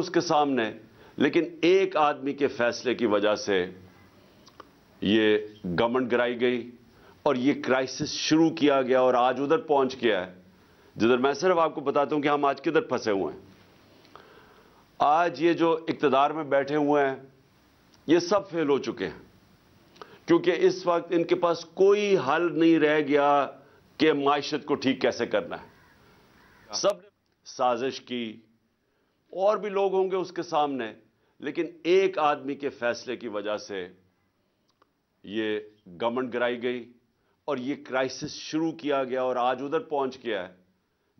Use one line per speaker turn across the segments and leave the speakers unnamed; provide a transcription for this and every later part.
उसके सामने लेकिन एक आदमी के फैसले की वजह से ये गवर्नमेंट गिराई गई और ये क्राइसिस शुरू किया गया और आज उधर पहुंच गया है जिधर मैं सिर्फ आपको बताता हूं कि हम आज किधर फंसे हुए हैं आज ये जो इकतदार में बैठे हुए हैं ये सब फेल हो चुके हैं क्योंकि इस वक्त इनके पास कोई हल नहीं रह गया कि मायशत को ठीक कैसे करना है हाँ। सब साजिश की और भी लोग होंगे उसके सामने लेकिन एक आदमी के फैसले की वजह से ये गवर्नमेंट गिराई गई और ये क्राइसिस शुरू किया गया और आज उधर पहुंच गया है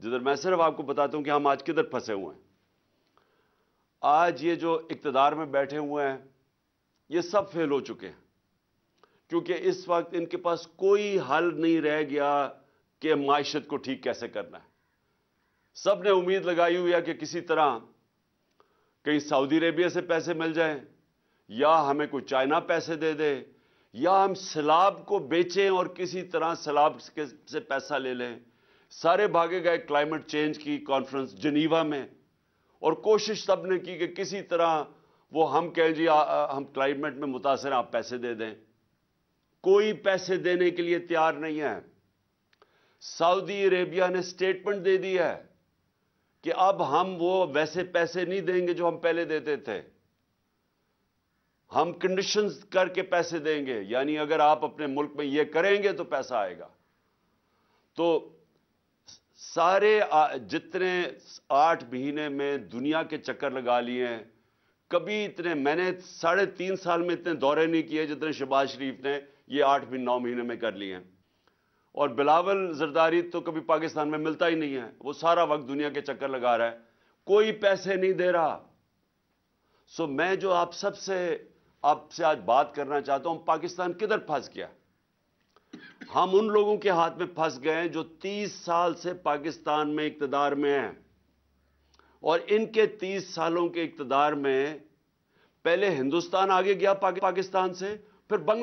जिधर मैं सिर्फ आपको बताता हूं कि हम आज किधर फंसे हुए हैं आज ये जो इकतदार में बैठे हुए हैं ये सब फेल हो चुके हैं क्योंकि इस वक्त इनके पास कोई हल नहीं रह गया कि मायशत को ठीक कैसे करना है सब ने उम्मीद लगाई हुई है कि किसी तरह कहीं सऊदी अरेबिया से पैसे मिल जाएं या हमें कोई चाइना पैसे दे दे या हम सैलाब को बेचें और किसी तरह सैलाब से पैसा ले लें सारे भागे गए क्लाइमेट चेंज की कॉन्फ्रेंस जनीवा में और कोशिश सब ने की कि किसी तरह वो हम कहें जी आ, आ, हम क्लाइमेट में मुतासर आप पैसे दे दें कोई पैसे देने के लिए तैयार नहीं है सऊदी अरेबिया ने स्टेटमेंट दे दी है कि अब हम वो वैसे पैसे नहीं देंगे जो हम पहले देते थे हम कंडीशंस करके पैसे देंगे यानी अगर आप अपने मुल्क में ये करेंगे तो पैसा आएगा तो सारे जितने आठ महीने में दुनिया के चक्कर लगा लिए हैं कभी इतने मैंने साढ़े तीन साल में इतने दौरे नहीं किए जितने शहबाज शरीफ ने ये आठ महीने नौ महीने में कर लिए हैं और बिलावल जरदारी तो कभी पाकिस्तान में मिलता ही नहीं है वो सारा वक्त दुनिया के चक्कर लगा रहा है कोई पैसे नहीं दे रहा सो मैं जो आप सबसे आपसे आज बात करना चाहता हूं पाकिस्तान किधर फंस गया हम उन लोगों के हाथ में फंस गए जो 30 साल से पाकिस्तान में इकतदार में हैं और इनके 30 सालों के इकतदार में पहले हिंदुस्तान आगे गया पाकिस्तान से फिर बंगला